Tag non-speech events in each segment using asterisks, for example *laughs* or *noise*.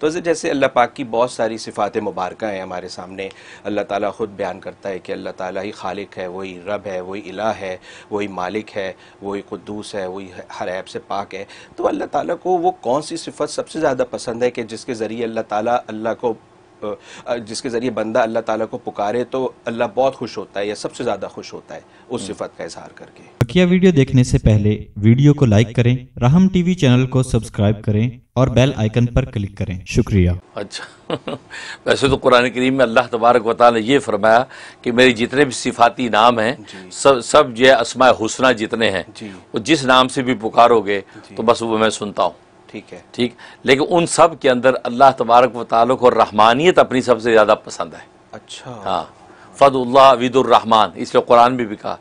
तो जैसे अल्लाह पाक की बहुत सारी सिफ़ात मुबारक हैं हमारे सामने अल्लाह ताला ख़ुद बयान करता है कि अल्लाह ताला ही खालिक है वही रब है वही इला है वही मालिक है वही कुद्दूस है वही हर ऐब से पाक है तो अल्लाह ताली को वो कौन सी सिफत सबसे ज़्यादा पसंद है कि जिसके ज़रिए अल्लाह ताली अल्लाह को जिसके ज़रिए बंदा अल्लाह ताला को पुकारे तो अल्लाह बहुत खुश होता है या सबसे ज़्यादा खुश होता है उस हम्म। सिफत का इजहार करके बकिया वीडियो देखने से पहले वीडियो को लाइक करें रहम टीवी चैनल को सब्सक्राइब करें और बेल आइकन पर क्लिक करें शुक्रिया अच्छा *laughs* वैसे तो कुरान करीम में अल्लाह तबारक वाल ने यह फरमाया कि मेरे जितने भी सिफाती नाम हैं सब सब जो असमाय हुसना जितने हैं वो जिस नाम से भी पुकारोगे तो बस वो मैं सुनता हूँ ठीक है ठीक लेकिन उन सब के अंदर अल्लाह तबारक वाली और रहमानियत अपनी सबसे ज़्यादा पसंद है अच्छा हाँ फ़दुल्ला विदुररहमान इसलिए कुरान भी, भी कहा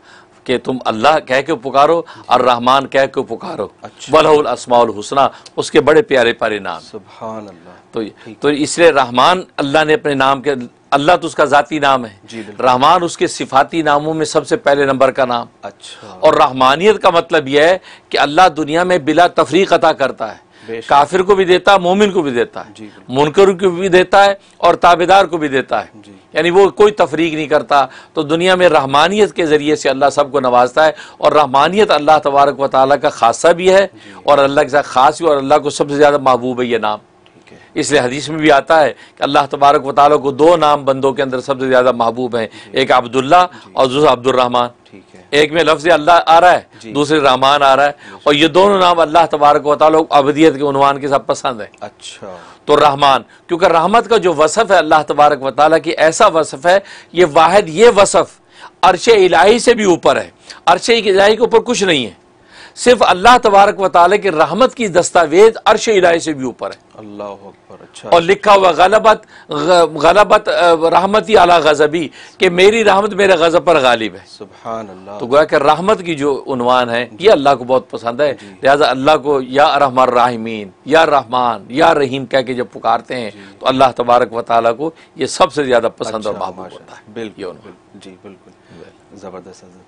कि तुम अल्लाह कह के पुकारो और रहमान कह के पुकारो अच्छा। असमाउल हुसना उसके बड़े प्यारे प्यारे नाम सुभान अल्लाह तो तो इसलिए रहमान अल्लाह ने अपने नाम के अल्लाह तो उसका ज़ाती नाम है रहमान उसके सिफाती नामों में सबसे पहले नंबर का नाम अच्छा और रहमानियत का मतलब यह है कि अल्लाह दुनिया में बिला तफरीक अता करता है काफिर को भी देता है मोमिन को भी देता है मुनकर को भी देता है और ताबेदार को भी देता है यानी वो कोई तफरीक नहीं करता तो दुनिया में रहमानियत के ज़रिए से अल्लाह सबको नवाजता है और रहमानियत अल्लाह तबारक व ताली का खासा भी है और अल्लाह के साथ खास भी और अल्लाह को सबसे ज़्यादा महबूब है ये नाम इसलिए हदीस में भी आता है कि अल्लाह तबारक व ताली को दो नाम बंदों के अंदर सबसे ज़्यादा महबूब है एक अब्दुल्ला और दूसरा अब्दुलरहमान ठीक है एक में लफ्ज अल्लाह आ रहा है दूसरे रहमान आ रहा है और ये दोनों नाम अल्लाह तबारक वाल अबियत के उनवान के साथ पसंद है अच्छा तो रहमान क्योंकि रहमत का जो वसफ़ है अल्लाह तबारक वाली की ऐसा वसफ़ है ये वाहद ये वसफ़ अरश इलाही से भी ऊपर है अरश इलाही के ऊपर कुछ नहीं है सिर्फ अल्लाह तबारक वाली की रहमत की दस्तावेज अर्श इलाही से भी ऊपर है अल्लाह अच्छा और लिखा हुआ गलबत गलबत रहमती अला गजबी के मेरी रहमत मेरे गजब पर गालिब है सुबह तो गोया कि रहमत की जो उनवान है ये अल्लाह को बहुत पसंद है लिहाजा अल्लाह को या रहमान राहमीन या रहमान या रहीम कह के जब पुकारते हैं तो अल्लाह तबारक वाली को ये सबसे ज़्यादा पसंद और अच्छा, महबूब होता है बिल्कुल जी बिल्कुल ज़बरदस्त